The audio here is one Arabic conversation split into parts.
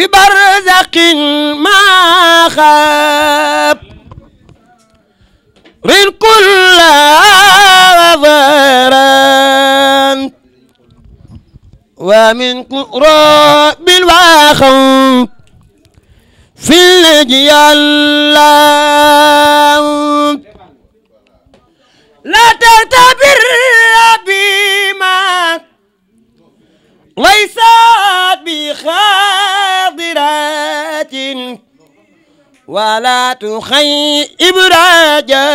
في برزق ما خاب رين كل ظهران ومن قراب وخوف في الجيال لا تعتبر بما ليست بخاضرات ولا تخيب إبراجا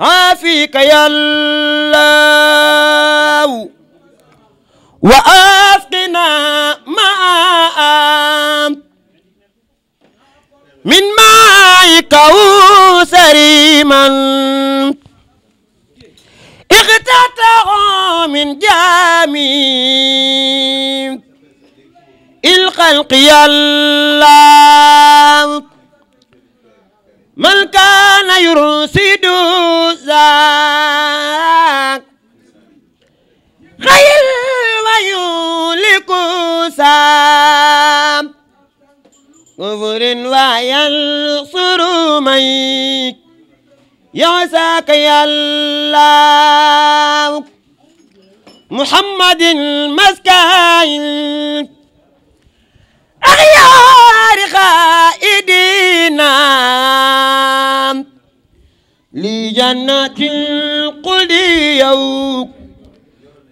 عافيك يا الله وأسقنا ماء من ماء كوثر من فتاته من جامي الخلق يلا من كان يرسد ذاك خير ويولك سام كفر وينصر من يعساك يا الله محمد المسكين أخيار خائدين لجنة القلد يوك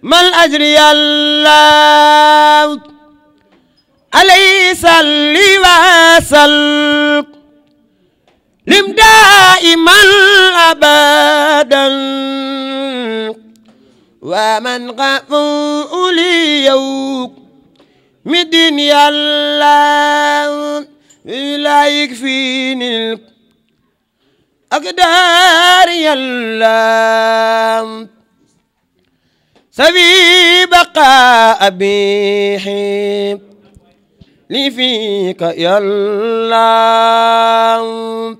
ما الأجر يا الله أليس لي وسلك لم دائما أبدا ومن غفو من دنيا الله لا يكفيني أقدار الله سبي بقى بحب لي فيك يا الله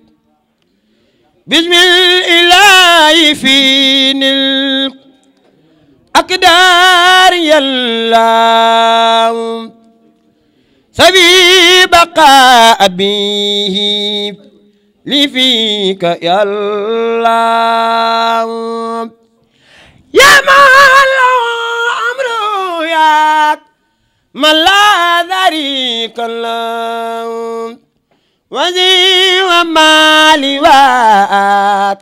بسم الله فين الأقدار يا الله سبي بقى أبيه لي فيك يا الله يا مال أمره يا ما لا ذريك الله وذي وما لوات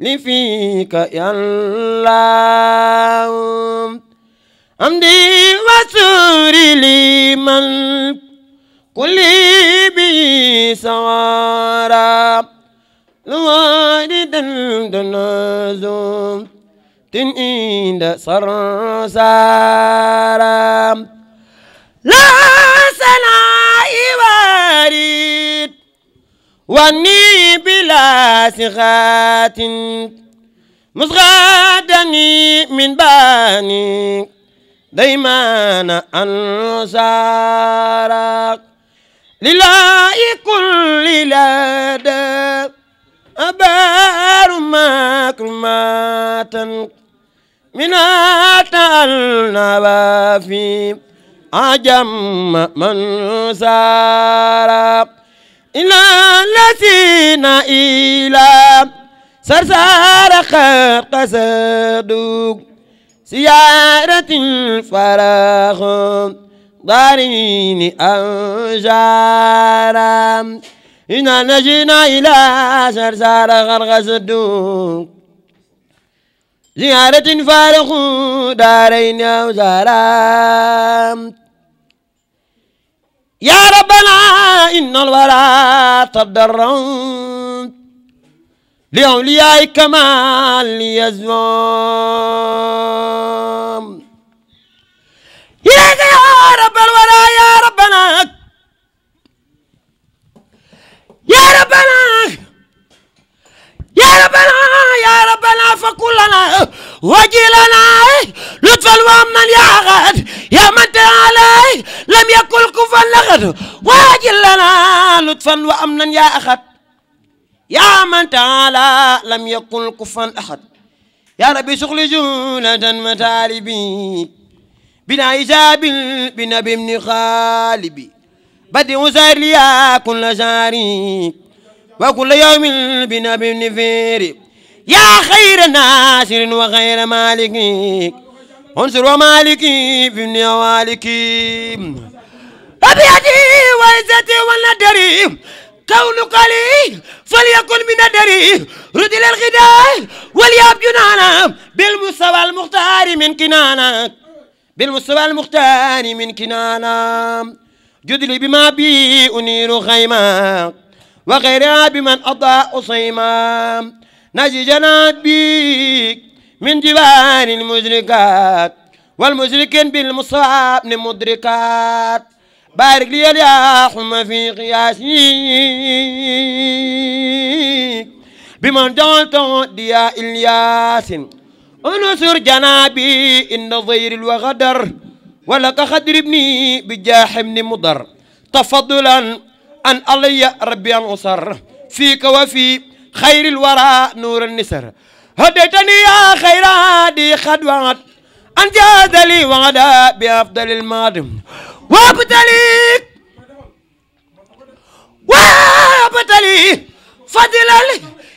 لفيك يا الله أمدي وسوري لمن كل بي سوارا لوالدا دنازم تنئين سرسارا لا سنائي واري واني بلا سخات مسغادني من باني دايما انصارك لله كل لدى أبار مكرمات من اتى وفي أجم من سارق إلى لتينا إلى سرسار خلق صدوق سيارة فراغ ضارين أنجارا إنا نجينا إلى سرسار خلق صدوق زيارة فارغ دارين أوزارا يا ربنا إن الورى تضرعت لأوليائي كمال ليزوم إليك يا رب الورى يا ربنا يا ربنا يا ربنا يا ربنا فكلنا وجلنا لطف الوامن يا غد يا من لم يكن كفا لغد واجل لنا لطفا وأمنا يا أحد يا من تعالى لم يكن كفا أحد يا ربي شغل جولة مطالبي بنا إجاب بنبي ابن خالبي بدي وزير لي كل جاري وكل يوم بنبي ابن فيري يا خير ناصر وغير مالك انصر ومالكي في نوالكي أبيتي وعزتي والندري كون لي فليكن من الدري رد إلى الغداء ولياب جنانا بالمستوى المختار من كنانا بالمستوى المختار من كنانا جدلي بما بي أنير خيما وغيرها بمن أضاء صيما نجي جنابيك من جبال المدركات والمشركين بالمصاب مدركات بارك لي يا حم في قياسي بمن جعلت ديا الياس انصر جنابي ان ضير الوغدر ولك خدر ابني بجاح ابن مضر تفضلا ان علي ربي انصر فيك وفي خير الورى نور النسر هدتني يا خير دي خدوات أنجاز لي وعدا بأفضل المادم وابتليك وابتلي فضلا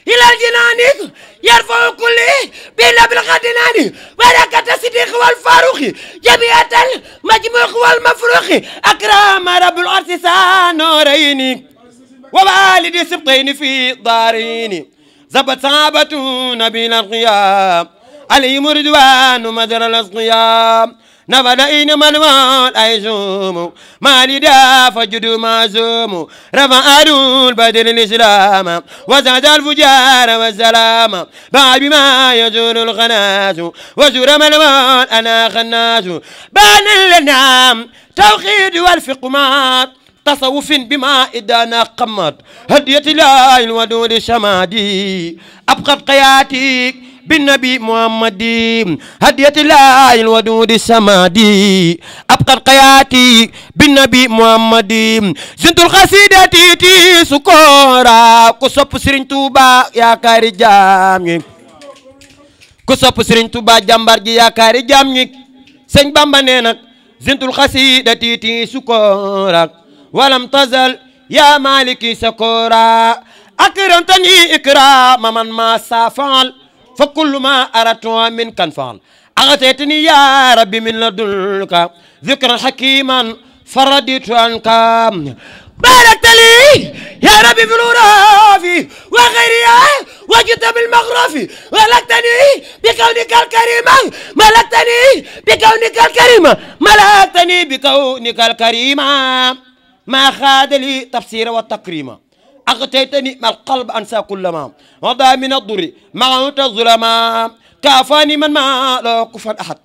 إلى الجنان يرفع كل بلا بالخدناني بركة الصديق والفاروق جميع المجموع والمفروخ أكرم رب الأرض سانوريني ووالدي سبطين في داريني زبط صحابته نبيل الغياب علي مردوان مدر الاصقيام نبدا اين من مال أيزوم ما لدا فجد معزوم رفع البدر الإسلام وزاد الفجار والسلام بعد ما يزول الخناس وزور من مال أنا خناس بان لنا توحيد والفقمات تصوف بما إدانا قمت هدية لا الودود شمادي أبقت قياتي بالنبي محمد هدية لا الودود السمادي أبقت قياتي بالنبي محمد زنت القصيدة تي سكورا كسب سرين توبا يا كاري جامي كسب سرين توبا جامبار يا كاري جامي سن بامبا نينك زنت القصيدة تي سكورا ولم تزل يا مالكي سكورا أكرمتني إكرام من ما سافعل فكل ما أردت من كان فعل أغتيتني يا ربي من لدنك ذكرا حكيما فرديت عنك باركت لي يا ربي في وغيري وجدت بالمغرف ملكتني بكونك الكريم ملكتني بكونك الكريم ملكتني بكونك الكريم ما خاد لي تفسيره والتقريمه أغتيتني ما القلب أنسى كل ما وضع من الضر أنت الظلما كافاني من ما لا كفا أحد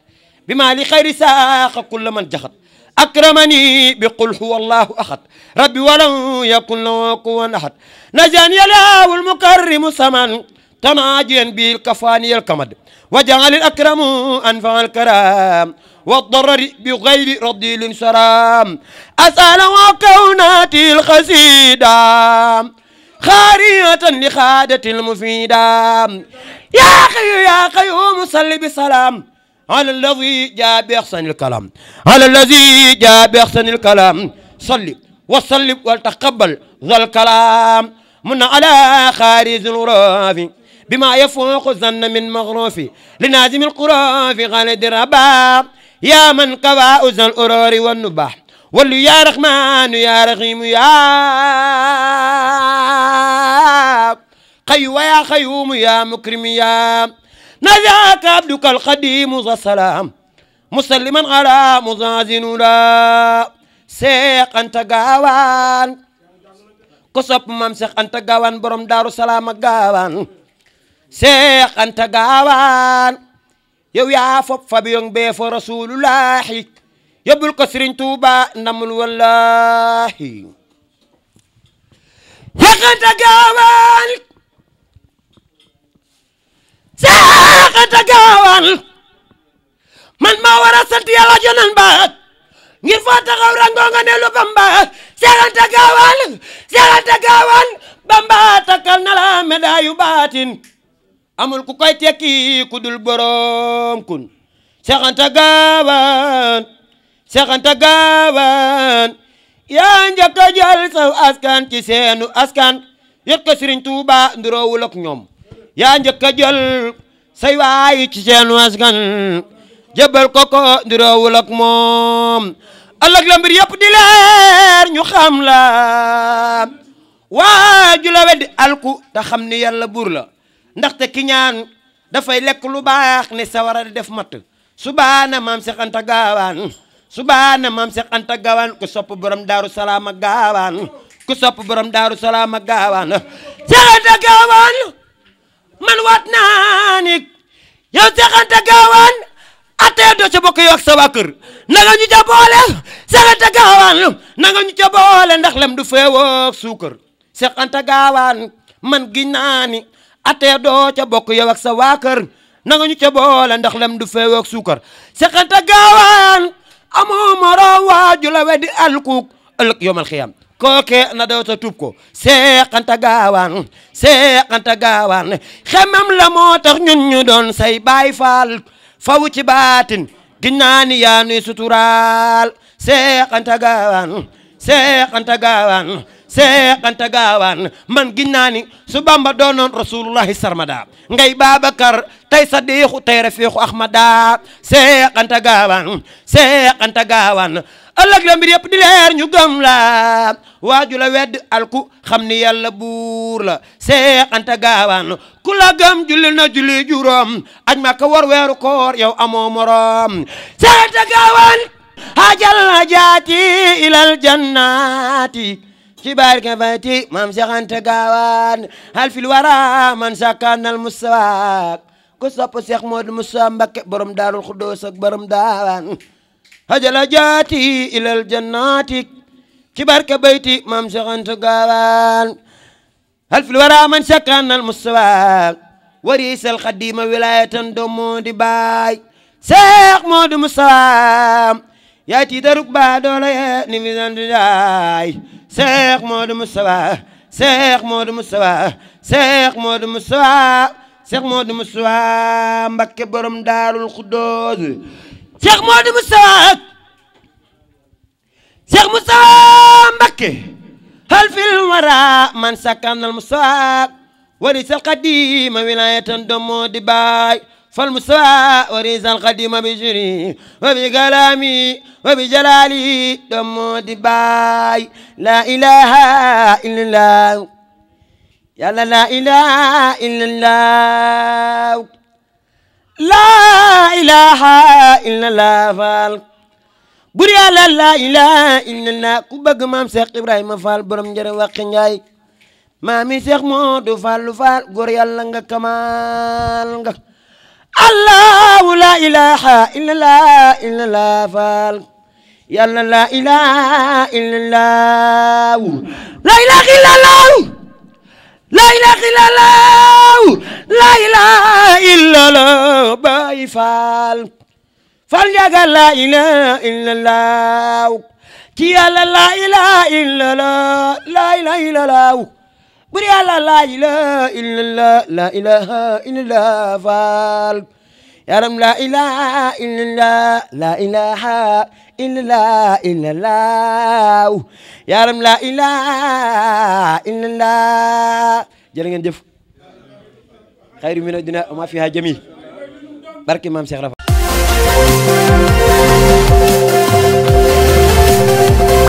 بما لخير ساق كل من جحد أكرمني بقل هو الله أحد ربي ولو يكن له كوا أحد نجاني الله المكرم سمن تناجيا بالكفاني الكمد وجعل الأكرم أنفع الكرام والضرر بغير رضيل سرام أسأل وكوناتي الخسيدة خارية لخادة المفيدة يا خيو يا خيو مصلي بسلام على الذي جاء بأحسن الكلام على الذي جاء بأحسن الكلام صلي وصلي وتقبل ذا الكلام من على خارج الرافي بما يفوق الظن من مغروف لنازم في غالد الربا يا من قوى أذن الأرور والنباح ولو يا رحمن يا رحيم يا قيو يا خيوم يا مكرم يا نجاك عبدك القديم ذا السلام مسلما على مزازن لا سيق أنت قاوان كسب ممسخ أنت قاوان برم دار السلام قاوان seex anta gaawaan yow yaa fop fabiyon bee fo rasulullahi yóbbul ko sëriñ tuuba namul wallahi seex anta gaawaan seex anta gaawaan man maa war a sant jonan baat ngir foo taxaw rango nga ne lu anta gaawaan seex anta gaawaan bamba takkal na baatin amul ku koy teki ku borom kun seakan gawan seakan gawan ya njëkk a jël saw askan ci senu askan yët ko Sëriñ Tuuba nduroowul ak ñom ya njëkk a say way ci senu askan jebal koko ko nduroowul ak mom ëllëg la mbir yep di leer ñu xam la ju alku ta xamni yalla bur la ndaxte ki ñaan dafay lek lu baax ne sawara def mat subhana mam Seex Anta gawan subhana mam Seex Anta gawan ku sopp borom daru salam ak gawan ku sopp borom daru salam ak gaawaan Anta gawan man wat nanik yow Seex Anta gawan até do ci bokk yow ak sa waa na nga ñu ca boole Anta na nga ñu ndax lem du feewoo ak suukar Anta gawan man gi atee doo ca bokk yow ak sa waa nanga ñu ca boole ndax lem du feew ak suukar sexanta gaawaan amoo moro waaju weddi alkuuk ëllëg yomal kooke na daw ta tub ko seexanta gaawaan seexanta gaawaan xemam la moo tax ñun doon say baay faal faw ci baatin ginnaani yaa nuy suturaal seexanta gaawaan seexanta gaawaan Saya gaawaan man ginnaani su bamba doonoon rasulullahi sarmada ngay babakar tay sadiixu tay rafiixu ahmada seexanta gaawaan seexanta gaawaan ëllëg la mbir yep di leer ñu gam la waju la wedd alku xamni yalla Saya la seexanta gaawaan ku kula gam julina na jurom juróom aj màkka war weru kor yow amo morom seexanta gaawaan hajal hajati ilal jannati ci barke bayti maam Cheikh Anta hal fil wara man sakkanal mustawaak ku sopp Cheikh Modou Moussa Mbakke borom Daarul Xuddoos ak borom daawaan hajala jaati ilal jannaati ci barke bayti maam Cheikh Anta hal fil wara man sakkanal mustawaak warisal xadima wilayatan doomu di baay Cheikh Modou Moussa yaay tiitarug baa doole ni mi daay Cheikh Modou Moustapha Cheikh Modou Moustapha Cheikh Modou Moustapha Mbakke borom Daarul Xuddoos Cheikh Modou Moustapha Mbakke hal fil wara man sakanal Moustapha wari sal qadima wilayatan domo di baay فالمستوى وريز القديم بجري وبكلامي وبجلالي دم دباي لا إله إلا الله يا لا إله إلا الله لا إله إلا الله فال بuri yàlla laa ilaaha illallah ku bëgg maam Cheikh Ibrahima Fall borom njëriñ waxi njaay maami Cheikh Modou Fall Fall góor yàlla nga kamal nga الله لا إله إلا الله إلا الله يا لا إله إلا الله لا إله إلا الله لا إله إلا الله لا إله إلا الله باي فال فال يا لا إله إلا الله كي لا إله إلا الله لا إله إلا الله buri yàlla laa ilaha illallah laa ilaha illallah faal yaram laa ilaha illallah laa ilaha illallah illallah yaram laa ilaha illallah jërë ngeen jëf xayru mina dina ma fiha jami barke maam Cheikh Rafa